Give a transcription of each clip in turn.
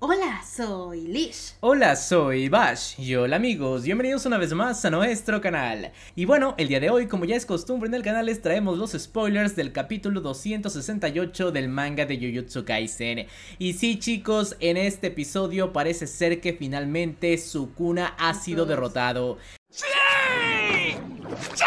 Hola, soy Lish. Hola, soy Bash. Y hola amigos, bienvenidos una vez más a nuestro canal. Y bueno, el día de hoy, como ya es costumbre en el canal, les traemos los spoilers del capítulo 268 del manga de Jujutsu Kaisen. Y sí chicos, en este episodio parece ser que finalmente Sukuna ha sido derrotado. ¡Sí! ¡Sí!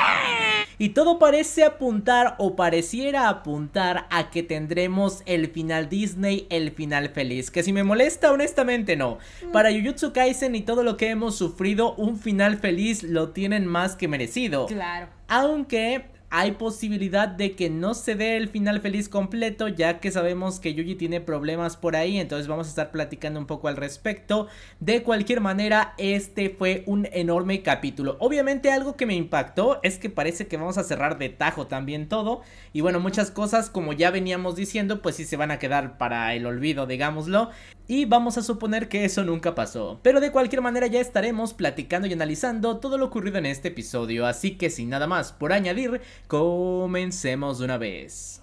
y todo parece apuntar o pareciera apuntar a que tendremos el final Disney, el final feliz, que si me molesta honestamente no. Mm. Para Jujutsu Kaisen y todo lo que hemos sufrido, un final feliz lo tienen más que merecido. Claro. Aunque hay posibilidad de que no se dé el final feliz completo, ya que sabemos que Yuji tiene problemas por ahí, entonces vamos a estar platicando un poco al respecto. De cualquier manera, este fue un enorme capítulo. Obviamente algo que me impactó es que parece que vamos a cerrar de tajo también todo, y bueno, muchas cosas como ya veníamos diciendo, pues sí se van a quedar para el olvido, digámoslo y vamos a suponer que eso nunca pasó. Pero de cualquier manera ya estaremos platicando y analizando todo lo ocurrido en este episodio, así que sin nada más por añadir, comencemos de una vez.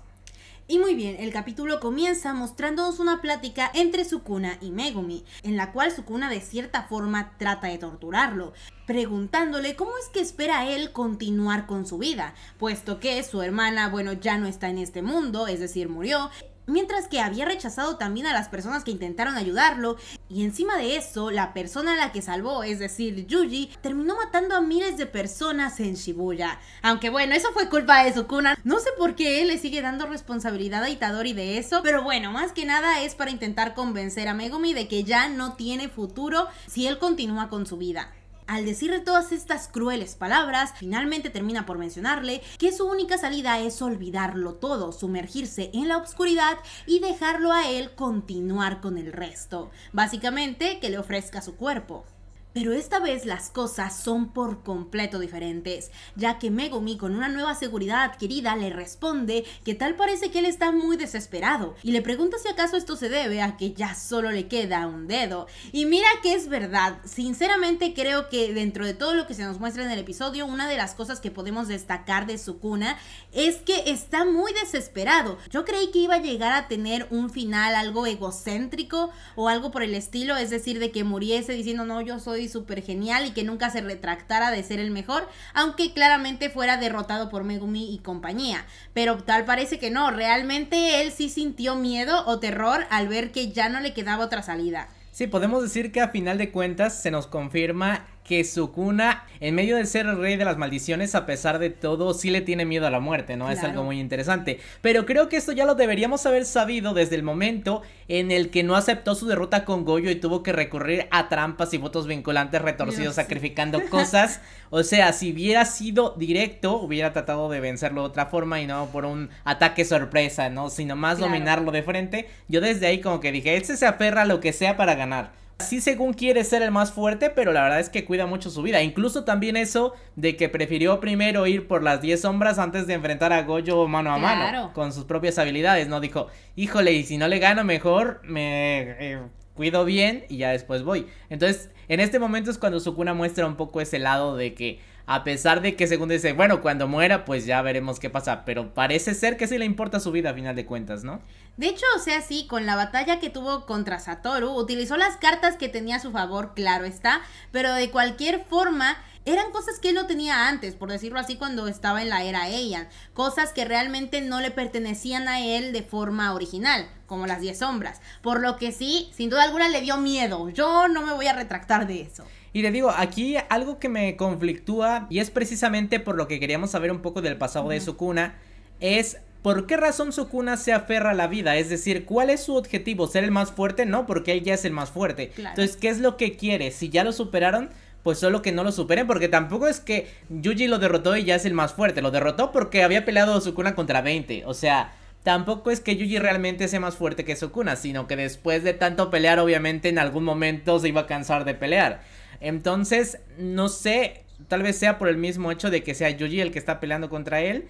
Y muy bien, el capítulo comienza mostrándonos una plática entre Sukuna y Megumi, en la cual Sukuna de cierta forma trata de torturarlo, preguntándole cómo es que espera él continuar con su vida, puesto que su hermana, bueno, ya no está en este mundo, es decir, murió, mientras que había rechazado también a las personas que intentaron ayudarlo, y encima de eso, la persona a la que salvó, es decir, Yuji, terminó matando a miles de personas en Shibuya. Aunque bueno, eso fue culpa de Sukuna. No sé por qué él le sigue dando responsabilidad a Itadori de eso, pero bueno, más que nada es para intentar convencer a Megumi de que ya no tiene futuro si él continúa con su vida. Al decirle todas estas crueles palabras, finalmente termina por mencionarle que su única salida es olvidarlo todo, sumergirse en la oscuridad y dejarlo a él continuar con el resto. Básicamente, que le ofrezca su cuerpo. Pero esta vez las cosas son por completo diferentes, ya que Megumi con una nueva seguridad adquirida le responde que tal parece que él está muy desesperado y le pregunta si acaso esto se debe a que ya solo le queda un dedo. Y mira que es verdad, sinceramente creo que dentro de todo lo que se nos muestra en el episodio, una de las cosas que podemos destacar de Sukuna es que está muy desesperado. Yo creí que iba a llegar a tener un final algo egocéntrico o algo por el estilo, es decir, de que muriese diciendo no, yo soy y súper genial y que nunca se retractara de ser el mejor, aunque claramente fuera derrotado por Megumi y compañía. Pero tal parece que no, realmente él sí sintió miedo o terror al ver que ya no le quedaba otra salida. Sí, podemos decir que a final de cuentas se nos confirma que Sukuna, en medio de ser el rey de las maldiciones, a pesar de todo, sí le tiene miedo a la muerte, ¿no? Es algo muy interesante. Pero creo que esto ya lo deberíamos haber sabido desde el momento en el que no aceptó su derrota con Goyo y tuvo que recurrir a trampas y votos vinculantes retorcidos, sacrificando cosas. O sea, si hubiera sido directo, hubiera tratado de vencerlo de otra forma y no por un ataque sorpresa, ¿no? Sino más dominarlo de frente. Yo desde ahí como que dije, este se aferra a lo que sea para ganar. Sí, según quiere ser el más fuerte, pero la verdad es que cuida mucho su vida. Incluso también eso de que prefirió primero ir por las 10 sombras antes de enfrentar a Goyo mano a claro. mano con sus propias habilidades, ¿no? Dijo, híjole, y si no le gano, mejor me eh, cuido bien y ya después voy. Entonces, en este momento es cuando Sukuna muestra un poco ese lado de que a pesar de que según dice, bueno, cuando muera, pues ya veremos qué pasa. Pero parece ser que sí le importa su vida a final de cuentas, ¿no? De hecho, o sea, sí, con la batalla que tuvo contra Satoru, utilizó las cartas que tenía a su favor, claro está, pero de cualquier forma, eran cosas que él no tenía antes, por decirlo así, cuando estaba en la era Eian. Cosas que realmente no le pertenecían a él de forma original, como las 10 sombras. Por lo que sí, sin duda alguna le dio miedo. Yo no me voy a retractar de eso. Y le digo, aquí algo que me conflictúa, y es precisamente por lo que queríamos saber un poco del pasado de Sukuna, es ¿Por qué razón Sukuna se aferra a la vida? Es decir, ¿cuál es su objetivo? ¿Ser el más fuerte? No, porque él ya es el más fuerte. Entonces, ¿qué es lo que quiere? Si ya lo superaron, pues solo que no lo superen, porque tampoco es que Yuji lo derrotó y ya es el más fuerte. Lo derrotó porque había peleado Sukuna contra 20. O sea, tampoco es que Yuji realmente sea más fuerte que Sukuna, sino que después de tanto pelear, obviamente en algún momento se iba a cansar de pelear. Entonces, no sé, tal vez sea por el mismo hecho de que sea Yuji el que está peleando contra él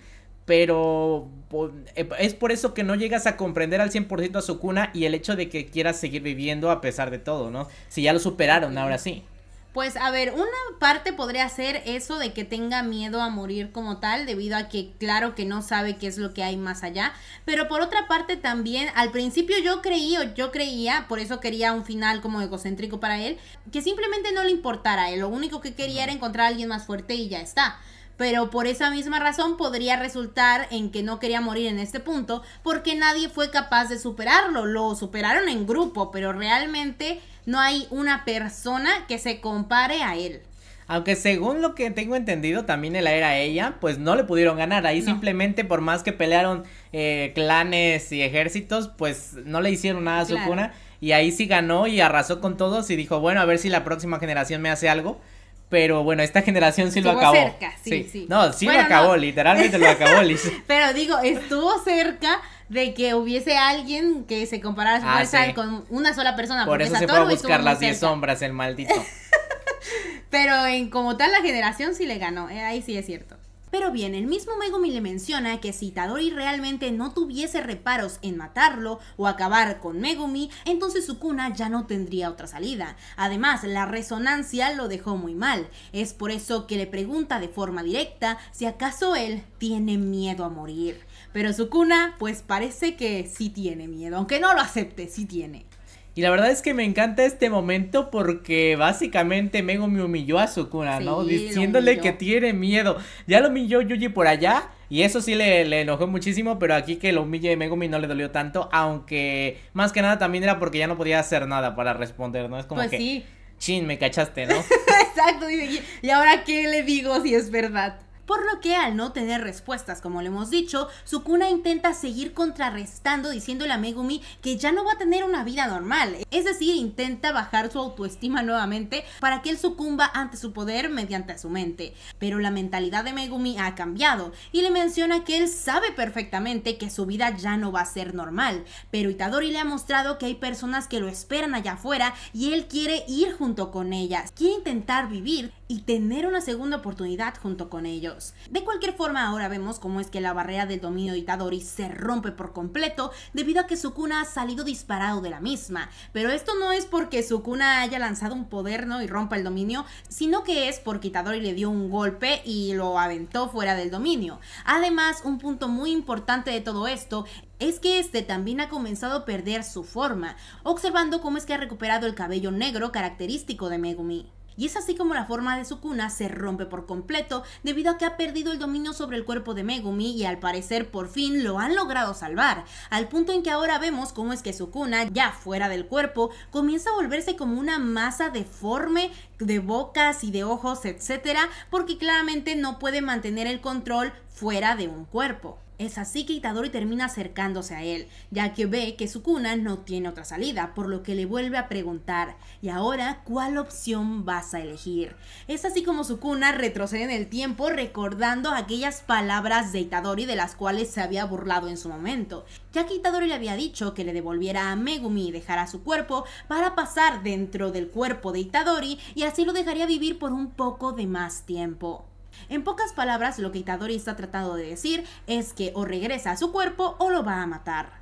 pero eh, es por eso que no llegas a comprender al 100% a su cuna y el hecho de que quieras seguir viviendo a pesar de todo, ¿no? Si ya lo superaron, ahora sí. Pues a ver, una parte podría ser eso de que tenga miedo a morir como tal, debido a que claro que no sabe qué es lo que hay más allá. Pero por otra parte también, al principio yo creí o yo creía, por eso quería un final como egocéntrico para él, que simplemente no le importara él. Lo único que quería era encontrar a alguien más fuerte y ya está pero por esa misma razón podría resultar en que no quería morir en este punto porque nadie fue capaz de superarlo. Lo superaron en grupo, pero realmente no hay una persona que se compare a él. Aunque según lo que tengo entendido, también él era ella, pues no le pudieron ganar. Ahí simplemente, por más que pelearon eh, clanes y ejércitos, pues no le hicieron nada a su cuna. Y ahí sí ganó y arrasó con todos y dijo, bueno, a ver si la próxima generación me hace algo. Pero bueno, esta generación sí lo acabó. cerca, sí, sí. No, sí lo acabó, literalmente lo acabó, Pero digo, estuvo cerca de que hubiese alguien que se comparara su ah, fuerza con una sola persona. Por eso se fue a buscar las 10 sombras, el maldito. Pero en como tal la generación sí le ganó, eh, ahí sí es cierto. Pero bien, el mismo Megumi le menciona que si Tadori realmente no tuviese reparos en matarlo o acabar con Megumi, entonces Sukuna ya no tendría otra salida. Además, la resonancia lo dejó muy mal. Es por eso que le pregunta de forma directa si acaso él tiene miedo a morir. Pero Sukuna, pues parece que sí tiene miedo, aunque no lo acepte, sí tiene. Y la verdad es que me encanta este momento porque básicamente Megumi humilló a Sukuna, cura ¿no? Diciéndole que tiene miedo. Ya lo humilló Yuji por allá. Y eso sí le, enojó muchísimo, pero aquí que lo humille Megumi no le dolió tanto, aunque más que nada también era porque ya no podía hacer nada para responder, ¿no? Es como pues que, sí. chin, me cachaste, ¿no? Exacto, y ahora qué le digo si es verdad por lo que al no tener respuestas, como le hemos dicho, Sukuna intenta seguir contrarrestando diciéndole a Megumi que ya no va a tener una vida normal, es decir, intenta bajar su autoestima nuevamente para que él sucumba ante su poder mediante su mente. Pero la mentalidad de Megumi ha cambiado y le menciona que él sabe perfectamente que su vida ya no va a ser normal, pero Itadori le ha mostrado que hay personas que lo esperan allá afuera y él quiere ir junto con ellas, quiere intentar vivir y tener una segunda oportunidad junto con ellos. De cualquier forma, ahora vemos cómo es que la barrera del dominio de Itadori se rompe por completo debido a que Sukuna ha salido disparado de la misma. Pero esto no es porque Sukuna haya lanzado un poder ¿no? y rompa el dominio, sino que es porque Itadori le dio un golpe y lo aventó fuera del dominio. Además, un punto muy importante de todo esto es que este también ha comenzado a perder su forma, observando cómo es que ha recuperado el cabello negro característico de Megumi y es así como la forma de su cuna se rompe por completo debido a que ha perdido el dominio sobre el cuerpo de Megumi y al parecer por fin lo han logrado salvar, al punto en que ahora vemos cómo es que su cuna ya fuera del cuerpo, comienza a volverse como una masa deforme de bocas y de ojos, etcétera, porque claramente no puede mantener el control fuera de un cuerpo. Es así que Itadori termina acercándose a él, ya que ve que su cuna no tiene otra salida, por lo que le vuelve a preguntar, ¿y ahora cuál opción vas a elegir? Es así como su cuna retrocede en el tiempo recordando aquellas palabras de Itadori de las cuales se había burlado en su momento, ya que Itadori le había dicho que le devolviera a Megumi y dejara su cuerpo para pasar dentro del cuerpo de Itadori y así lo dejaría vivir por un poco de más tiempo. En pocas palabras, lo que Itadori está tratando de decir es que o regresa a su cuerpo o lo va a matar.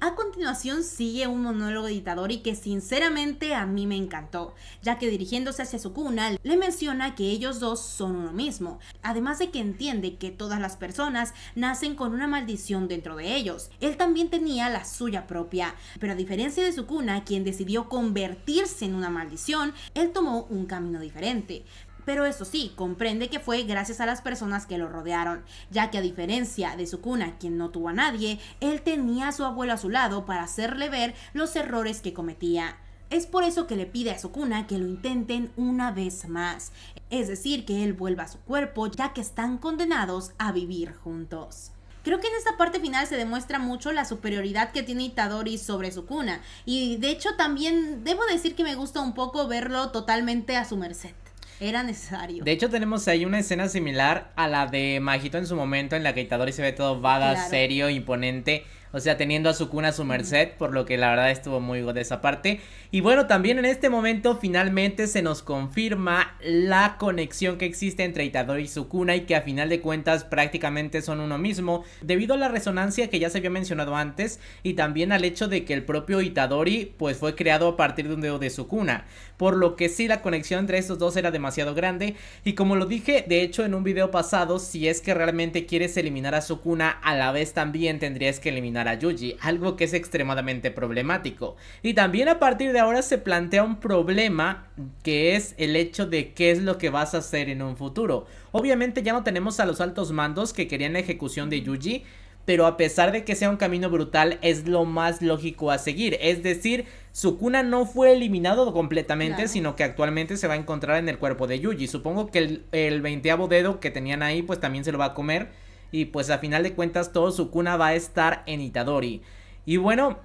A continuación sigue un monólogo de Itadori que sinceramente a mí me encantó, ya que dirigiéndose hacia su cuna le menciona que ellos dos son uno mismo, además de que entiende que todas las personas nacen con una maldición dentro de ellos. Él también tenía la suya propia, pero a diferencia de su cuna, quien decidió convertirse en una maldición, él tomó un camino diferente. Pero eso sí, comprende que fue gracias a las personas que lo rodearon, ya que a diferencia de su cuna, quien no tuvo a nadie, él tenía a su abuelo a su lado para hacerle ver los errores que cometía. Es por eso que le pide a Sukuna que lo intenten una vez más, es decir, que él vuelva a su cuerpo ya que están condenados a vivir juntos. Creo que en esta parte final se demuestra mucho la superioridad que tiene Itadori sobre Sukuna y de hecho también debo decir que me gusta un poco verlo totalmente a su merced. Era necesario. De hecho, tenemos ahí una escena similar a la de Majito en su momento, en la que Itadori se ve todo vada serio, imponente o sea, teniendo a Sukuna a su merced, por lo que la verdad estuvo muy de esa parte. Y bueno, también en este momento finalmente se nos confirma la conexión que existe entre Itadori y Sukuna y que a final de cuentas prácticamente son uno mismo, debido a la resonancia que ya se había mencionado antes y también al hecho de que el propio Itadori pues fue creado a partir de un dedo de Sukuna, por lo que sí la conexión entre estos dos era demasiado grande y como lo dije de hecho en un video pasado, si es que realmente quieres eliminar a Sukuna, a la vez también tendrías que eliminar a Yuji, algo que es extremadamente problemático. Y también a partir de ahora se plantea un problema que es el hecho de qué es lo que vas a hacer en un futuro. Obviamente ya no tenemos a los altos mandos que querían la ejecución de Yuji, pero a pesar de que sea un camino brutal, es lo más lógico a seguir. Es decir, su cuna no fue eliminado completamente, sino que actualmente se va a encontrar en el cuerpo de Yuji. Supongo que el, el veinteavo dedo que tenían ahí, pues también se lo va a comer y pues a final de cuentas todo su cuna va a estar en Itadori. Y bueno,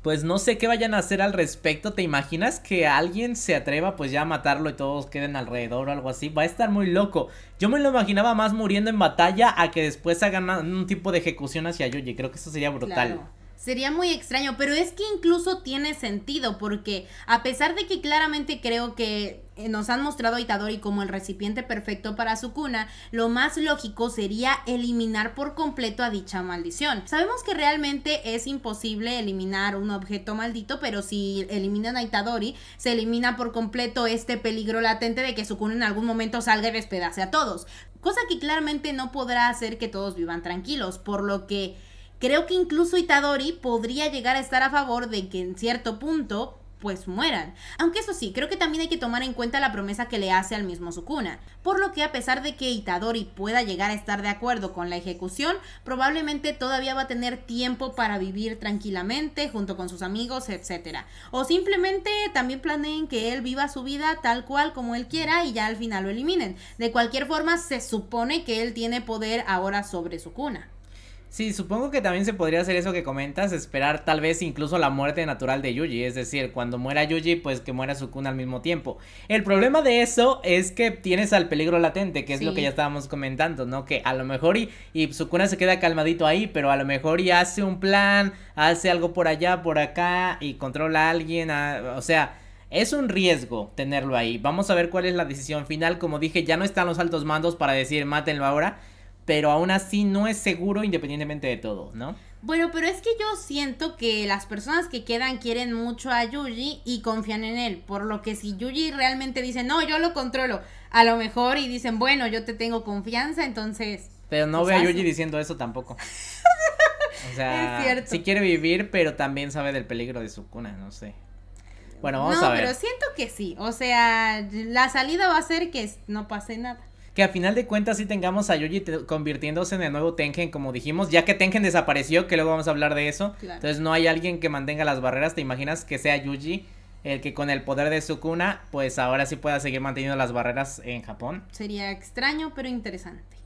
pues no sé qué vayan a hacer al respecto. ¿Te imaginas que alguien se atreva pues ya a matarlo y todos queden alrededor o algo así? Va a estar muy loco. Yo me lo imaginaba más muriendo en batalla a que después hagan un tipo de ejecución hacia Yuji. Creo que eso sería brutal. Sería muy extraño, pero es que incluso tiene sentido porque a pesar de que claramente creo que nos han mostrado a Itadori como el recipiente perfecto para su cuna, lo más lógico sería eliminar por completo a dicha maldición. Sabemos que realmente es imposible eliminar un objeto maldito, pero si eliminan a Itadori, se elimina por completo este peligro latente de que su cuna en algún momento salga y despedace a todos. Cosa que claramente no podrá hacer que todos vivan tranquilos, por lo que creo que incluso Itadori podría llegar a estar a favor de que en cierto punto pues mueran. Aunque eso sí, creo que también hay que tomar en cuenta la promesa que le hace al mismo Sukuna, por lo que a pesar de que Itadori pueda llegar a estar de acuerdo con la ejecución, probablemente todavía va a tener tiempo para vivir tranquilamente junto con sus amigos, etc. O simplemente también planeen que él viva su vida tal cual como él quiera y ya al final lo eliminen. De cualquier forma, se supone que él tiene poder ahora sobre Sukuna. Sí, supongo que también se podría hacer eso que comentas, esperar tal vez incluso la muerte natural de Yuji, es decir, cuando muera Yuji, pues que muera Sukuna al mismo tiempo. El problema de eso es que tienes al peligro latente, que es lo que ya estábamos comentando, ¿no? Que a lo mejor y, y, Sukuna se queda calmadito ahí, pero a lo mejor y hace un plan, hace algo por allá, por acá, y controla a alguien, o sea... Es un riesgo tenerlo ahí. Vamos a ver cuál es la decisión final. Como dije, ya no están los altos mandos para decir mátenlo ahora pero aún así no es seguro independientemente de todo, ¿no? Bueno, pero es que yo siento que las personas que quedan quieren mucho a Yuji y confían en él, por lo que si Yuji realmente dice, no, yo lo controlo, a lo mejor y dicen, bueno, yo te tengo confianza, entonces... Pero no ve pues veo a Yuji diciendo eso tampoco. O sea, sí quiere vivir, pero también sabe del peligro de su cuna, no sé. Bueno, vamos a ver. No, pero siento que sí. O sea, la salida va a ser que no pase nada que a final de cuentas sí tengamos a Yuji convirtiéndose en el nuevo Tengen, como dijimos, ya que Tengen desapareció, que luego vamos a hablar de eso. Entonces no hay alguien que mantenga las barreras, ¿te imaginas que sea Yuji? el que con el poder de su pues ahora sí pueda seguir manteniendo las barreras en Japón. Sería extraño, pero interesante.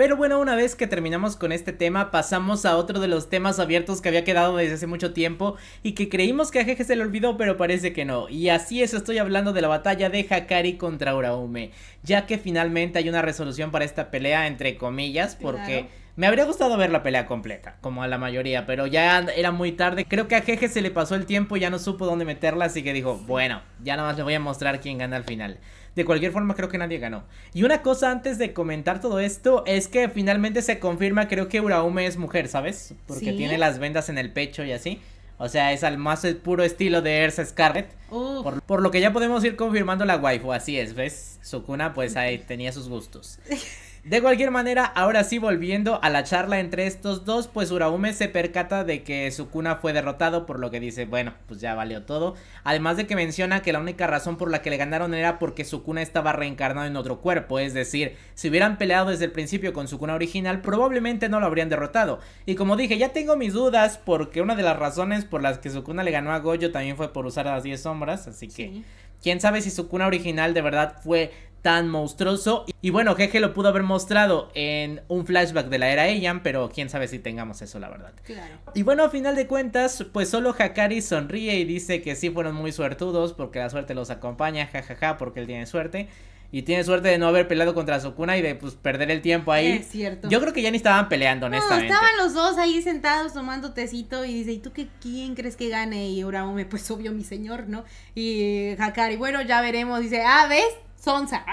Pero bueno, una vez que terminamos con este tema, pasamos a otro de los temas abiertos que había quedado desde hace mucho tiempo y que creímos que a Jeje se le olvidó, pero parece que no. Y así es, estoy hablando de la batalla de Hakari contra Uraume, ya que finalmente hay una resolución para esta pelea, entre comillas, porque... Me habría gustado ver la pelea completa, como a la mayoría, pero ya era muy tarde. Creo que a Jeje se le pasó el tiempo, ya no supo dónde meterla, así que dijo, bueno, ya nada más le voy a mostrar quién gana al final. De cualquier forma, creo que nadie ganó. Y una cosa antes de comentar todo esto es que finalmente se confirma, creo que Uraume es mujer, ¿sabes? Porque tiene las vendas en el pecho y así. O sea, es al más puro estilo de Ersa Scarlet. Por, por, lo que ya podemos ir confirmando la waifu. Así es, ¿ves? Sukuna, pues ahí tenía sus gustos. De cualquier manera, ahora sí volviendo a la charla entre estos dos, pues Uraume se percata de que Sukuna fue derrotado, por lo que dice, bueno, pues ya valió todo. Además de que menciona que la única razón por la que le ganaron era porque Sukuna estaba reencarnado en otro cuerpo, es decir, si hubieran peleado desde el principio con Sukuna original, probablemente no lo habrían derrotado. Y como dije, ya tengo mis dudas porque una de las razones por las que Sukuna le ganó a Goyo también fue por usar las 10 sombras, así que... Quién sabe si Sukuna original de verdad fue tan monstruoso. Y bueno, Jeje lo pudo haber mostrado en un flashback de la era ella pero quién sabe si tengamos eso, la verdad. Claro. Y bueno, a final de cuentas, pues solo Hakari sonríe y dice que sí fueron muy suertudos porque la suerte los acompaña, jajaja, ja, ja, porque él tiene suerte. Y tiene suerte de no haber peleado contra Sukuna y de pues perder el tiempo ahí. Es cierto. Yo creo que ya ni estaban peleando, honestamente. No, estaban los dos ahí sentados tomando tecito y dice, ¿y tú qué, quién crees que gane? Y Uraume, pues obvio mi señor, ¿no? Y Hakari, bueno, ya veremos. Dice, ah, ¿ves? Sonsa.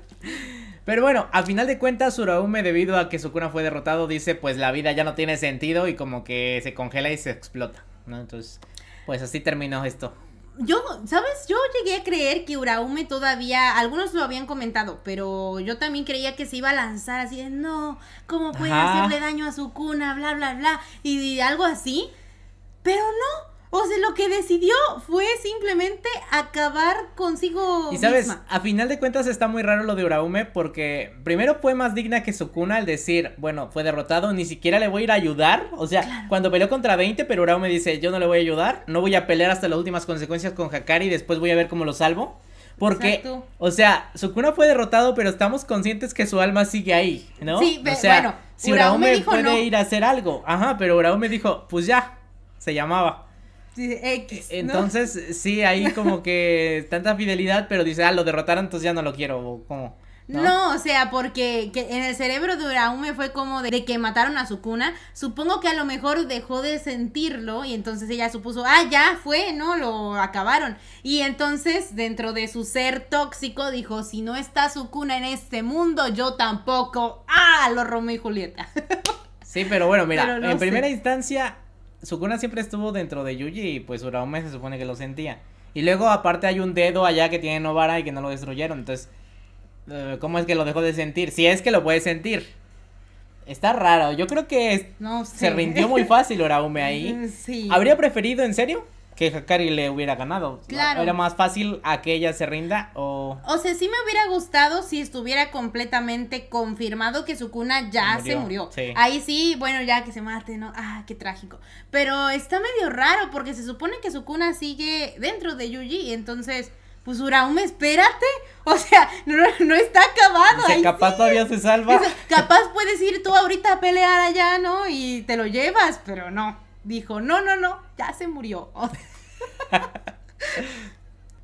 Pero bueno, al final de cuentas, Uraume debido a que su cuna fue derrotado, dice: Pues la vida ya no tiene sentido y como que se congela y se explota, ¿no? Entonces, pues así terminó esto. Yo, ¿sabes? Yo llegué a creer que Uraume todavía, algunos lo habían comentado, pero yo también creía que se iba a lanzar así no, ¿cómo puede hacerle daño a Sukuna? Bla, bla, bla, y algo así. Pero no, o sea, lo que decidió fue simplemente acabar consigo. Y sabes, a final de cuentas está muy raro lo de Uraume porque primero fue más digna que Sukuna al decir, bueno, fue derrotado, ni siquiera le voy a ir a ayudar. O sea, cuando peleó contra 20, pero Uraume dice, yo no le voy a ayudar, no voy a pelear hasta las últimas consecuencias con Hakari y después voy a ver cómo lo salvo. Porque, o sea, Sukuna fue derrotado, pero estamos conscientes que su alma sigue ahí, ¿no? Sí, o sea, bueno, si Uraume, puede ir a hacer algo, ajá, pero Uraume dijo, pues ya, se llamaba. E, entonces, sí, ahí como que tanta fidelidad, pero dice, ah, lo derrotaron, entonces ya no lo quiero, o como. ¿No? o sea, porque en el cerebro de Uraume fue como de, que mataron a su cuna. Supongo que a lo mejor dejó de sentirlo y entonces ella supuso, ah, ya fue, ¿no? Lo acabaron. Y entonces, dentro de su ser tóxico, dijo, si no está su cuna en este mundo, yo tampoco. Ah, lo romé, Julieta. Sí, pero bueno, mira, en primera instancia Sukuna siempre estuvo dentro de Yuji y pues Uraume se supone que lo sentía. Y luego aparte hay un dedo allá que tiene Novara y que no lo destruyeron. Entonces, eh, ¿cómo es que lo dejó de sentir? Si es que lo puede sentir. Está raro. Yo creo que no se rindió muy fácil Uraume ahí. ¿Habría preferido, en serio, que Hakari le hubiera ganado. Claro. Era más fácil a que ella se rinda o... O sea, sí me hubiera gustado si estuviera completamente confirmado que Sukuna ya se murió. Ahí sí, bueno, ya que se mate, ¿no? Ah, qué trágico. Pero está medio raro porque se supone que Sukuna sigue dentro de Yuji, entonces... Pues Uraume, espérate. O sea, no, está acabado. capaz todavía se salva. capaz puedes ir tú ahorita a pelear allá, ¿no? Y te lo llevas, pero no. Dijo, no, no, no ya se murió.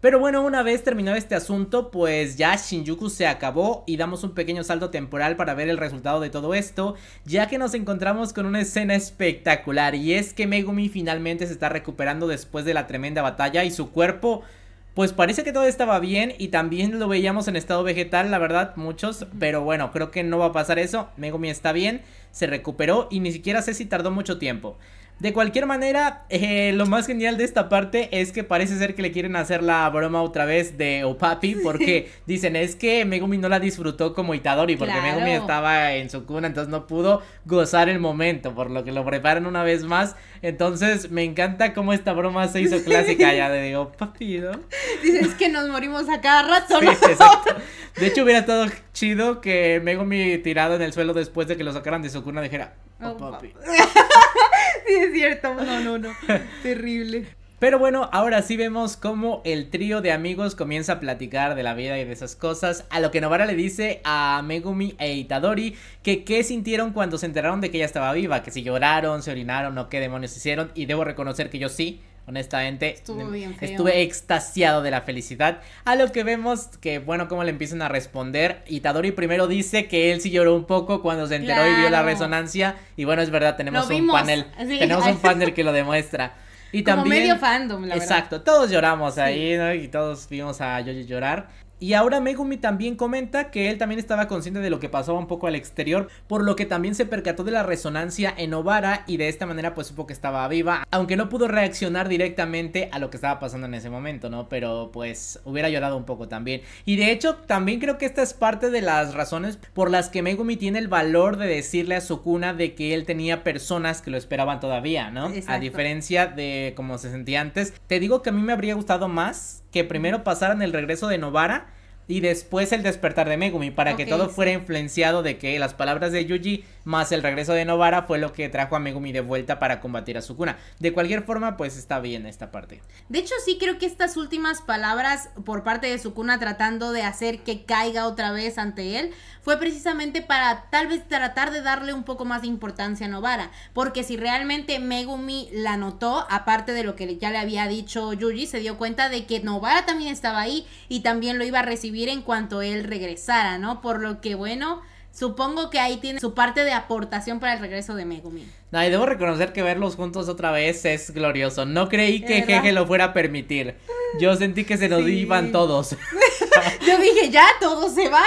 Pero bueno, una vez terminado este asunto, pues ya Shinjuku se acabó y damos un pequeño salto temporal para ver el resultado de todo esto, ya que nos encontramos con una escena espectacular y es que Megumi finalmente se está recuperando después de la tremenda batalla y su cuerpo... Pues parece que todo estaba bien y también lo veíamos en estado vegetal, la verdad, muchos, pero bueno, creo que no va a pasar eso. Megumi está bien, se recuperó y ni siquiera sé si tardó mucho tiempo. De cualquier manera, eh, lo más genial de esta parte es que parece ser que le quieren hacer la broma otra vez de Opapi, oh, porque dicen es que Megumi no la disfrutó como Itadori, porque Megumi estaba en su cuna, entonces no pudo gozar el momento, por lo que lo preparan una vez más. Entonces, me encanta cómo esta broma se hizo clásica ya de oh, papi ¿no? es que nos morimos a cada rato, De hecho, hubiera estado chido que Megumi tirado en el suelo después de que lo sacaran de su cuna dijera, oh, oh papi. sí, es cierto, no, no, no, terrible. Pero bueno, ahora sí vemos cómo el trío de amigos comienza a platicar de la vida y de esas cosas. A lo que Novara le dice a Megumi e Itadori que qué sintieron cuando se enteraron de que ella estaba viva, que si lloraron, se orinaron o qué demonios hicieron. Y debo reconocer que yo sí Honestamente, estuve extasiado de la felicidad. A lo que vemos que, bueno, cómo le empiezan a responder. Itadori primero dice que él sí lloró un poco cuando se enteró y vio la resonancia. Y bueno, es verdad, tenemos un panel. Tenemos un panel que lo demuestra. Y también. medio fandom, la Exacto, todos lloramos ahí, ¿no? Y todos vimos a Yoji llorar. Y ahora Megumi también comenta que él también estaba consciente de lo que pasaba un poco al exterior, por lo que también se percató de la resonancia en Obara y de esta manera pues supo que estaba viva, aunque no pudo reaccionar directamente a lo que estaba pasando en ese momento, ¿no? Pero pues hubiera llorado un poco también. Y de hecho también creo que esta es parte de las razones por las que Megumi tiene el valor de decirle a Sukuna de que él tenía personas que lo esperaban todavía, ¿no? A diferencia de como se sentía antes. Te digo que a mí me habría gustado más que primero pasaran el regreso de Novara y después el despertar de Megumi, para que todo fuera influenciado de que las palabras de Yuji más el regreso de Novara fue lo que trajo a Megumi de vuelta para combatir a Sukuna. De cualquier forma, pues está bien esta parte. De hecho, sí creo que estas últimas palabras por parte de Sukuna tratando de hacer que caiga otra vez ante él fue precisamente para tal vez tratar de darle un poco más de importancia a Novara, porque si realmente Megumi la notó, aparte de lo que ya le había dicho Yuji, se dio cuenta de que Novara también estaba ahí y también lo iba a recibir en cuanto él regresara, ¿no? Por lo que, bueno, supongo que ahí tiene su parte de aportación para el regreso de Megumi. No, debo reconocer que verlos juntos otra vez es glorioso. No creí que Jeje lo fuera a permitir. Yo sentí que se nos iban todos. Yo dije, ya, todos se van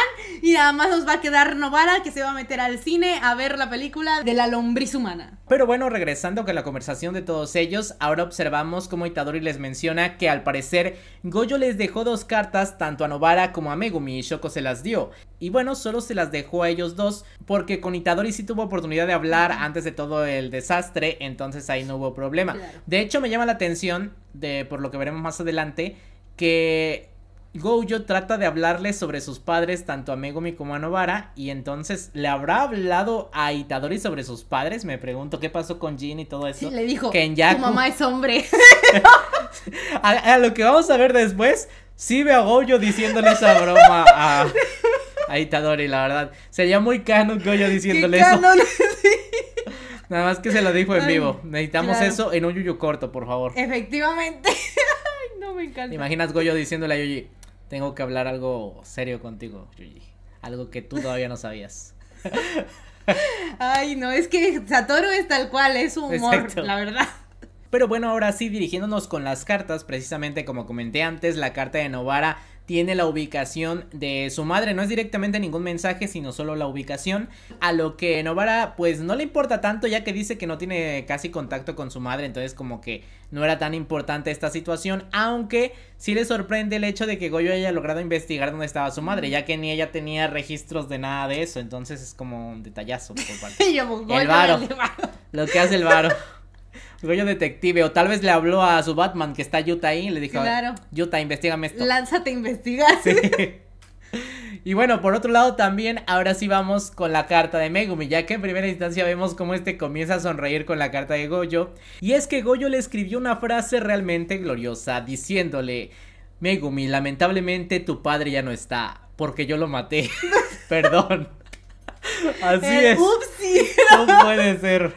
y nada más nos va a quedar Novara que se va a meter al cine a ver la película de la lombriz humana. Pero bueno, regresando con la conversación de todos ellos, ahora observamos como Itadori les menciona que al parecer Goyo les dejó dos cartas tanto a Novara como a Megumi y Shoko se las dio. Y bueno, solo se las dejó a ellos dos porque con Itadori sí tuvo oportunidad de hablar antes de todo el desastre, entonces ahí no hubo problema. De hecho, me llama la atención, de, por lo que veremos más adelante, que goyo trata de hablarle sobre sus padres tanto a Megumi como a Novara y entonces le habrá hablado a Itadori sobre sus padres. Me pregunto qué pasó con Jin y todo eso. Sí, le dijo que tu mamá es hombre. a, lo que vamos a ver después, sí veo a Gojo diciéndole esa broma a, Itadori, la verdad. Sería muy canon Goyo diciéndole ¿Qué eso. Nada más que se lo dijo en vivo. Necesitamos eso en un yuyu corto, por favor. Efectivamente. no me encanta. imaginas Goyo diciéndole a Yuji, tengo que hablar algo serio contigo, Yuji. Algo que tú todavía no sabías. Ay, no, es que Satoru es tal cual, es humor, la verdad. Pero bueno, ahora sí, dirigiéndonos con las cartas, precisamente como comenté antes, la carta de Novara tiene la ubicación de su madre. No es directamente ningún mensaje, sino solo la ubicación. A lo que Novara pues no le importa tanto ya que dice que no tiene casi contacto con su madre. Entonces como que no era tan importante esta situación. Aunque sí le sorprende el hecho de que Goyo haya logrado investigar dónde estaba su madre. Ya que ni ella tenía registros de nada de eso. Entonces es como un detallazo. Por parte. Pues, el varo. Lo que hace el varo. Goyo detective. O tal vez le habló a su Batman que está Yuta ahí y le dijo: Claro. Utah, investigame esto. Lánzate, investiga. Sí. Y bueno, por otro lado también, ahora sí vamos con la carta de Megumi, ya que en primera instancia vemos cómo este comienza a sonreír con la carta de Goyo. Y es que Goyo le escribió una frase realmente gloriosa, diciéndole, Megumi, lamentablemente tu padre ya no está, porque yo lo maté. Perdón. Así eh, es. Upsi. No puede ser.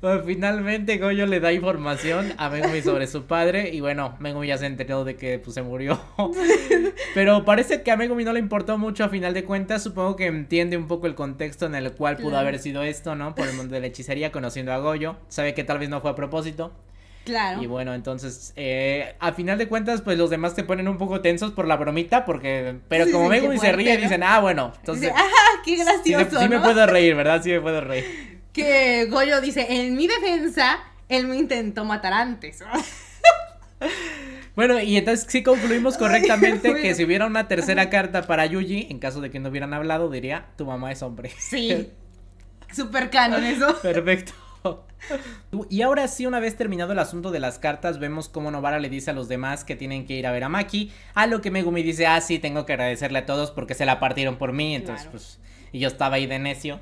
Pues, finalmente Goyo le da información a Megumi sobre su padre y bueno, Megumi ya se enteró de que pues, se murió. Pero parece que a Megumi no le importó mucho a final de cuentas, supongo que entiende un poco el contexto en el cual pudo haber sido esto, ¿no? Por el mundo de la hechicería, conociendo a Goyo, sabe que tal vez no fue a propósito. Claro. Y bueno, entonces, eh, a final de cuentas, pues los demás te ponen un poco tensos por la bromita, porque, pero como vengo y se ríe, dicen, ah, bueno, entonces. ajá, qué gracioso. Sí, me puedo reír, ¿verdad? Sí me puedo reír. Que Goyo dice, en mi defensa, él me intentó matar antes. Bueno, y entonces sí concluimos correctamente que si hubiera una tercera carta para Yuji, en caso de que no hubieran hablado, diría, tu mamá es hombre. Sí. Super canon eso. Perfecto. y ahora sí, una vez terminado el asunto de las cartas, vemos cómo Novara le dice a los demás que tienen que ir a ver a Maki, a lo que Megumi dice, ah, sí, tengo que agradecerle a todos porque se la partieron por mí, entonces pues... Y yo estaba ahí de necio.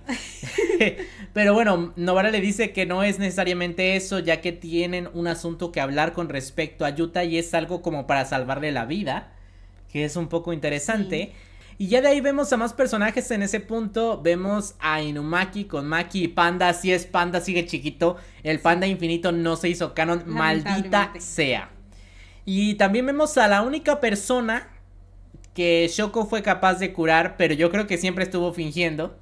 Pero bueno, Novara le dice que no es necesariamente eso, ya que tienen un asunto que hablar con respecto a Yuta y es algo como para salvarle la vida, que es un poco interesante. Y ya de ahí vemos a más personajes en ese punto. Vemos a Inumaki con Maki y Panda. así es Panda, sigue chiquito. El Panda Infinito no se hizo canon. Maldita sea. Y también vemos a la única persona que Shoko fue capaz de curar, pero yo creo que siempre estuvo fingiendo.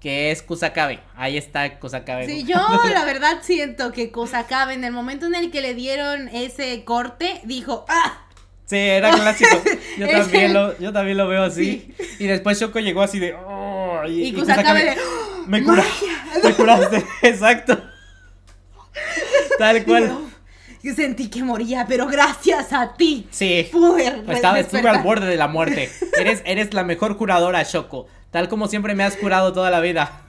Que es Kusakabe. Ahí está Kusakabe. Sí, yo la verdad siento que Kusakabe, en el momento en el que le dieron ese corte, dijo: ¡Ah! Sí, era clásico. Yo también lo, veo así. Y después Shoko llegó así de. y, Kusakabe pues Me, curaste, exacto. Tal cual. Yo sentí que moría, pero gracias a ti. Sí. Pues estuve al borde de la muerte. Eres, eres la mejor curadora, Shoko. Tal como siempre me has curado toda la vida.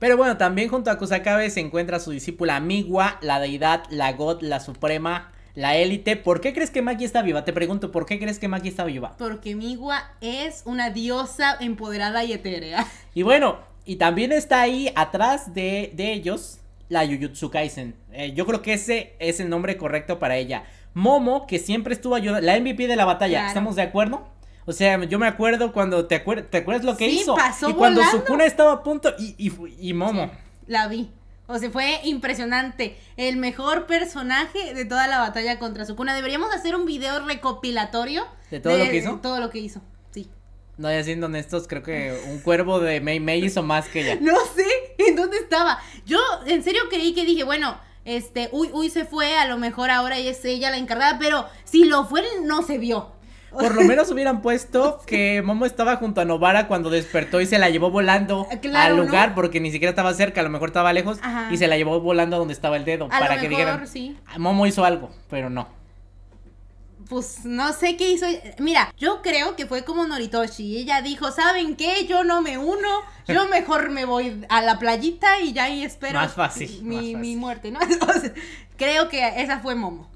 Pero bueno, también junto a Kusakabe se encuentra su discípula Miwa, la deidad, la god, la suprema, la élite. ¿Por qué crees que Maggie está viva? Te pregunto, ¿por qué crees que Maggie está viva? Porque Miwa es una diosa empoderada y etérea. Y bueno, y también está ahí atrás de, ellos la Yujutsu Kaisen. Eh, yo creo que ese es el nombre correcto para ella. Momo, que siempre estuvo ayudando, la MVP de la batalla, ¿estamos de acuerdo? O sea, yo me acuerdo cuando, ¿te, ¿te acuerdas lo que hizo? y cuando Sukuna estaba a punto, y, y Momo. la vi. O sea, fue impresionante. El mejor personaje de toda la batalla contra su cuna Deberíamos hacer un video recopilatorio. ¿De todo lo que hizo? todo lo que hizo, sí. No, ya siendo honestos, creo que un cuervo de Mei Mei hizo más que ella. no sé en dónde estaba. Yo en serio creí que dije, bueno, este, uy, uy, se fue, a lo mejor ahora es ella la encargada, pero si lo fue, no se vio. Por lo menos hubieran puesto que Momo estaba junto a Novara cuando despertó y se la llevó volando ah, al lugar porque ni siquiera estaba cerca, a lo mejor estaba lejos y se la llevó volando a donde estaba el dedo para que dijeran Momo hizo algo, pero no pues no sé qué hizo. Mira, yo creo que fue como Noritoshi. Ella dijo, ¿saben qué? Yo no me uno, yo mejor me voy a la playita y ya ahí espero. Más fácil. Mi, mi muerte, ¿no? creo que esa fue Momo.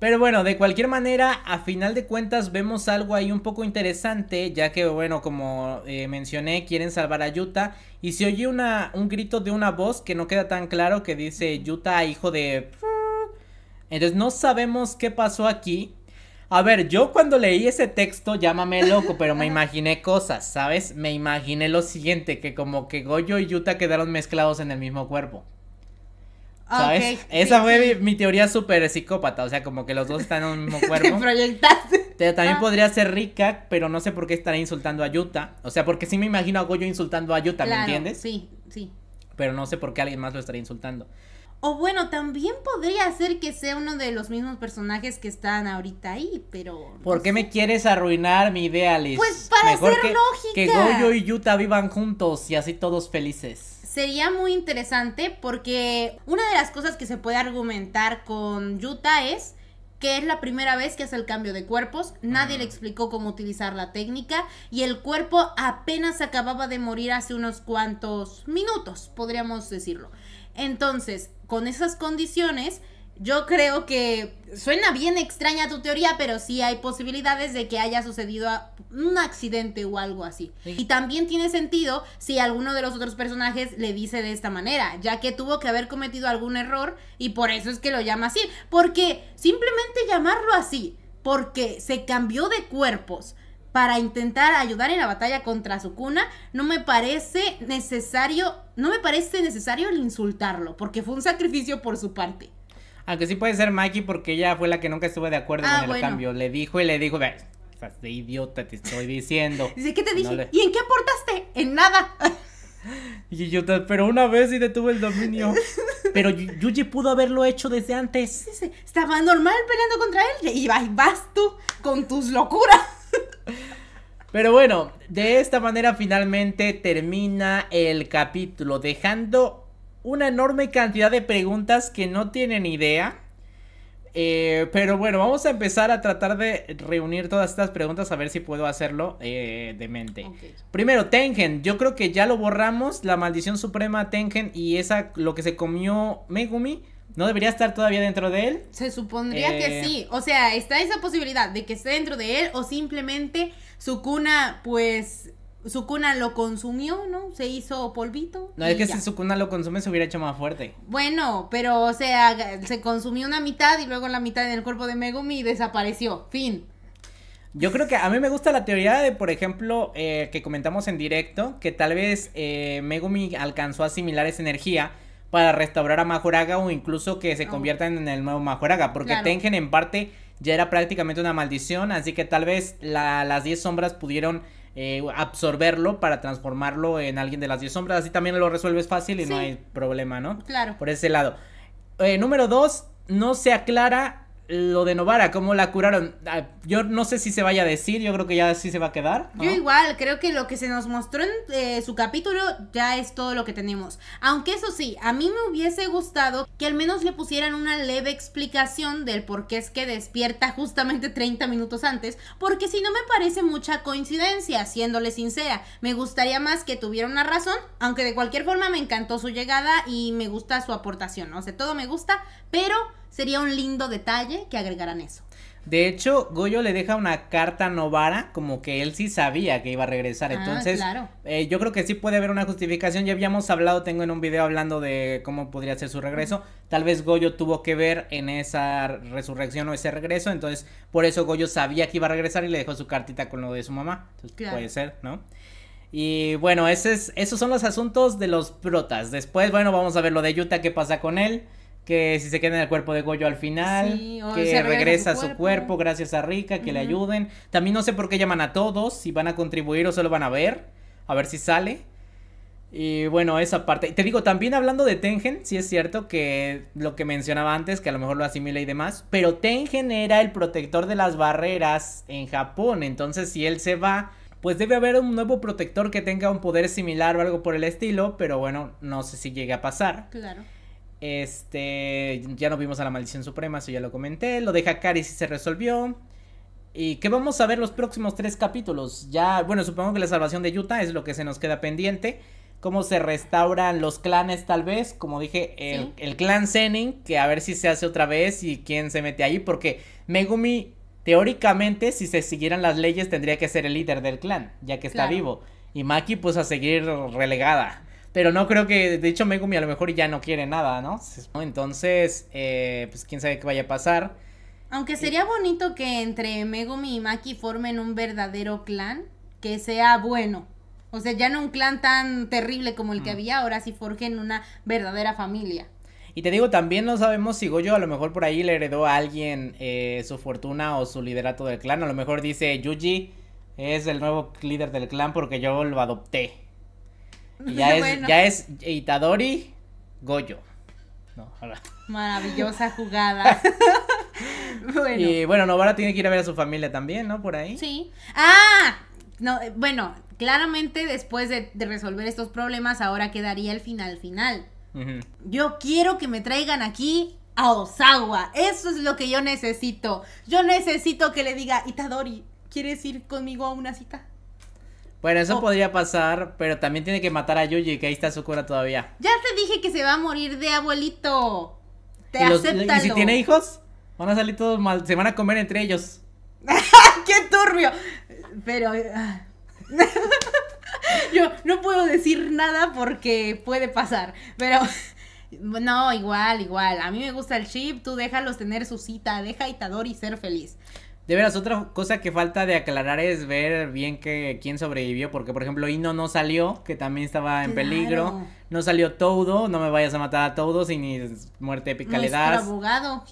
Pero bueno, de cualquier manera, a final de cuentas vemos algo ahí un poco interesante, ya que bueno, como eh, mencioné, quieren salvar a Yuta y se oye una, un grito de una voz que no queda tan claro que dice Yuta, hijo de... Entonces no sabemos qué pasó aquí. A ver, yo cuando leí ese texto, llámame loco, pero me imaginé cosas, ¿sabes? Me imaginé lo siguiente, que como que Goyo y Yuta quedaron mezclados en el mismo cuerpo. Ah, Esa fue Mi, teoría súper psicópata, o sea, como que los dos están en un mismo cuerpo. Te también ah. podría ser Rica, pero no sé por qué estará insultando a Yuta. O sea, porque sí me imagino a Goyo insultando a Yuta, ¿me entiendes? Sí, sí. Pero no sé por qué alguien más lo estaría insultando. O bueno, también podría ser que sea uno de los mismos personajes que están ahorita ahí, pero. ¿Por qué me quieres arruinar mi idea, Liz? Pues para ser que, lógica. Que Goyo y Yuta vivan juntos y así todos felices sería muy interesante porque una de las cosas que se puede argumentar con Yuta es que es la primera vez que hace el cambio de cuerpos, nadie le explicó cómo utilizar la técnica y el cuerpo apenas acababa de morir hace unos cuantos minutos, podríamos decirlo. Entonces, con esas condiciones, yo creo que suena bien extraña tu teoría, pero sí hay posibilidades de que haya sucedido un accidente o algo así. Y también tiene sentido si alguno de los otros personajes le dice de esta manera, ya que tuvo que haber cometido algún error y por eso es que lo llama así. Porque simplemente llamarlo así, porque se cambió de cuerpos para intentar ayudar en la batalla contra su cuna, no me parece necesario, no me parece necesario el insultarlo, porque fue un sacrificio por su parte. Aunque ah, sí puede ser Mikey porque ella fue la que nunca estuvo de acuerdo con ah, el cambio. Le dijo y le dijo, ve, estás de idiota, te estoy diciendo. Dice, ¿qué te dije? ¿Y en qué aportaste? En nada. y yo, pero una vez sí detuve el dominio. Pero Yuji pudo haberlo hecho desde antes. Estaba normal peleando contra él y vas tú con tus locuras. Pero bueno, de esta manera finalmente termina el capítulo, dejando una enorme cantidad de preguntas que no tienen idea. Eh, pero bueno, vamos a empezar a tratar de reunir todas estas preguntas a ver si puedo hacerlo eh, de mente. Primero, Tengen. Yo creo que ya lo borramos. La maldición suprema Tengen y esa lo que se comió Megumi. ¿No debería estar todavía dentro de él? Se supondría que eh, sí. O sea, está esa posibilidad de que esté dentro de él o simplemente su cuna, pues, su lo consumió, ¿no? Se hizo polvito. No, es que si su lo consume se hubiera hecho más fuerte. Bueno, pero o sea, se consumió una mitad y luego la mitad en el cuerpo de Megumi desapareció. Fin. Yo creo que a mí me gusta la teoría de, por ejemplo, eh, que comentamos en directo, que tal vez eh, Megumi alcanzó a asimilar esa energía para restaurar a Majoraga o incluso que se oh. convierta en el nuevo Majoraga, porque Tengen en parte ya era prácticamente una maldición, así que tal vez las 10 sombras pudieron eh, absorberlo para transformarlo en alguien de las 10 sombras. Así también lo resuelves fácil y no hay problema, ¿no? Claro. Por ese lado. Eh, número 2, no se aclara lo de Novara, cómo la curaron. Ah, yo no sé si se vaya a decir, yo creo que ya sí se va a quedar. Yo igual, creo que lo que se nos mostró en eh, su capítulo ya es todo lo que tenemos. Aunque eso sí, a mí me hubiese gustado que al menos le pusieran una leve explicación del por qué es que despierta justamente 30 minutos antes, porque si no me parece mucha coincidencia, siéndole sincera. Me gustaría más que tuviera una razón, aunque de cualquier forma me encantó su llegada y me gusta su aportación, ¿no? sé, todo me gusta, pero sería un lindo detalle que agregaran eso. De hecho, Goyo le deja una carta Novara, como que él sí sabía que iba a regresar. Ah, Entonces, eh, yo creo que sí puede haber una justificación. Ya habíamos hablado, tengo en un video hablando de cómo podría ser su regreso. Tal vez Goyo tuvo que ver en esa resurrección o ese regreso. Entonces, por eso Goyo sabía que iba a regresar y le dejó su cartita con lo de su mamá. puede ser, ¿no? Y bueno, esos son los asuntos de los protas. Después, bueno, vamos a ver lo de Yuta, qué pasa con él que si se queda en el cuerpo de Goyo al final, que regresa a su, cuerpo. gracias a Rika, que le ayuden. También no sé por qué llaman a todos, si van a contribuir o solo van a ver, a ver si sale. Y bueno, esa parte. Te digo, también hablando de Tengen, sí es cierto que lo que mencionaba antes, que a lo mejor lo asimila y demás, pero Tengen era el protector de las barreras en Japón, entonces si él se va, pues debe haber un nuevo protector que tenga un poder similar o algo por el estilo, pero bueno, no sé si llegue a pasar. Claro. Este, ya no vimos a la maldición suprema, eso ya lo comenté. Lo deja Hakari si se resolvió. Y qué vamos a ver los próximos tres capítulos. Ya, bueno, supongo que la salvación de Yuta es lo que se nos queda pendiente. Cómo se restauran los clanes, tal vez. Como dije, el, clan Zenin, que a ver si se hace otra vez y quién se mete ahí. Porque Megumi, teóricamente, si se siguieran las leyes, tendría que ser el líder del clan, ya que está vivo. Y Maki, pues a seguir relegada. Pero no creo que, de hecho, Megumi a lo mejor ya no quiere nada, ¿no? Entonces, eh, pues quién sabe qué vaya a pasar. Aunque sería bonito que entre Megumi y Maki formen un verdadero clan que sea bueno. O sea, ya no un clan tan terrible como el que había, ahora si forjen una verdadera familia. Y te digo, también no sabemos si Goyo a lo mejor por ahí le heredó a alguien eh, su fortuna o su liderato del clan. A lo mejor dice Yuji es el nuevo líder del clan porque yo lo adopté. ya es, Itadori Goyo. No, Maravillosa jugada. bueno. Y bueno, Novara tiene que ir a ver a su familia también, ¿no? Por ahí. Sí. Ah, no, eh, bueno, claramente después de, resolver estos problemas, ahora quedaría el final final. Yo quiero que me traigan aquí a Osawa. Eso es lo que yo necesito. Yo necesito que le diga, Itadori, ¿quieres ir conmigo a una cita? Bueno, eso oh. podría pasar, pero también tiene que matar a Yuji, que ahí está su cura todavía. Ya te dije que se va a morir de abuelito. Te acepta. ¿Y si tiene hijos? Van a salir todos mal, se van a comer entre ellos. ¡Qué turbio! Pero... Ah. Yo no puedo decir nada porque puede pasar, pero... No, igual, igual. A mí me gusta el chip, tú déjalos tener su cita, deja a Itadori ser feliz. De veras, otra cosa que falta de aclarar es ver bien que, quién sobrevivió, porque por ejemplo Ino no salió, que también estaba en peligro, no salió Todo, no me vayas a matar a todos sin ni muerte épica abogado,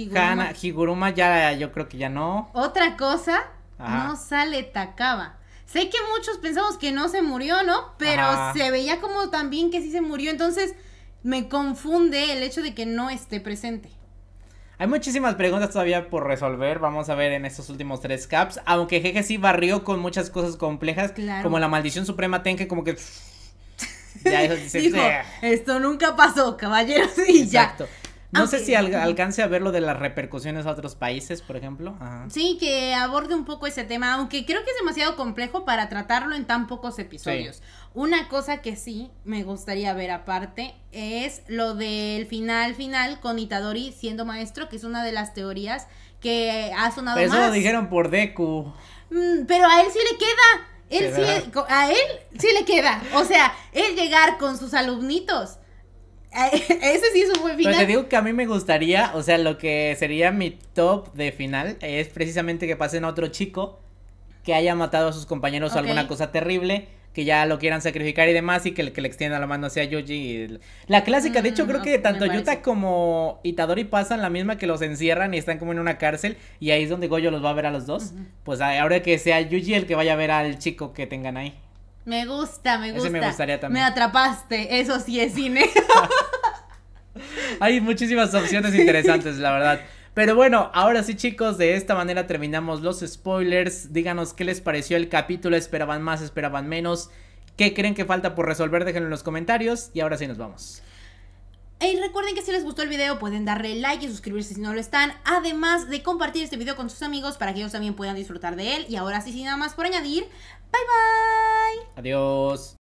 Higuruma. ya, yo creo que ya no. Otra cosa, no sale Takaba. Sé que muchos pensamos que no se murió, ¿no? Pero se veía como también que sí se murió, entonces me confunde el hecho de que no esté presente. Hay muchísimas preguntas todavía por resolver, vamos a ver en estos últimos tres caps, aunque Jeje sí barrió con muchas cosas complejas, como la maldición suprema Tenke, como que... Ya, eso, Dijo, esto nunca pasó, caballeros, y Exacto. No ah, sé si alcance a ver lo de las repercusiones a otros países, por ejemplo. Sí, que aborde un poco ese tema, aunque creo que es demasiado complejo para tratarlo en tan pocos episodios. Una cosa que sí me gustaría ver aparte es lo del final final con Itadori siendo maestro, que es una de las teorías que ha sonado Pero Eso lo dijeron por Deku. Mm, pero a él sí le queda. a él sí le queda. O sea, Él llegar con sus alumnitos Ese sí es un buen final. te digo que a mí me gustaría, o sea, lo que sería mi top de final es precisamente que pasen a otro chico que haya matado a sus compañeros o alguna cosa terrible, que ya lo quieran sacrificar y demás, y que el que le extienda la mano sea Yuji. La clásica, de hecho, mm, creo que tanto Yuta como Itadori pasan la misma que los encierran y están como en una cárcel, y ahí es donde Goyo los va a ver a los dos. Pues ahora que sea Yuji el que vaya a ver al chico que tengan ahí. Me gusta, me gusta. me gustaría también. Me atrapaste, eso sí es cine. Hay muchísimas opciones interesantes, la verdad. Pero bueno, ahora sí chicos, de esta manera terminamos los spoilers. Díganos qué les pareció el capítulo, esperaban más, esperaban menos. ¿Qué creen que falta por resolver? Déjenlo en los comentarios y ahora sí nos vamos. Y recuerden que si les gustó el video pueden darle like y suscribirse si no lo están, además de compartir este video con sus amigos para que ellos también puedan disfrutar de él. Y ahora sí, sin nada más por añadir, バイバイアディオース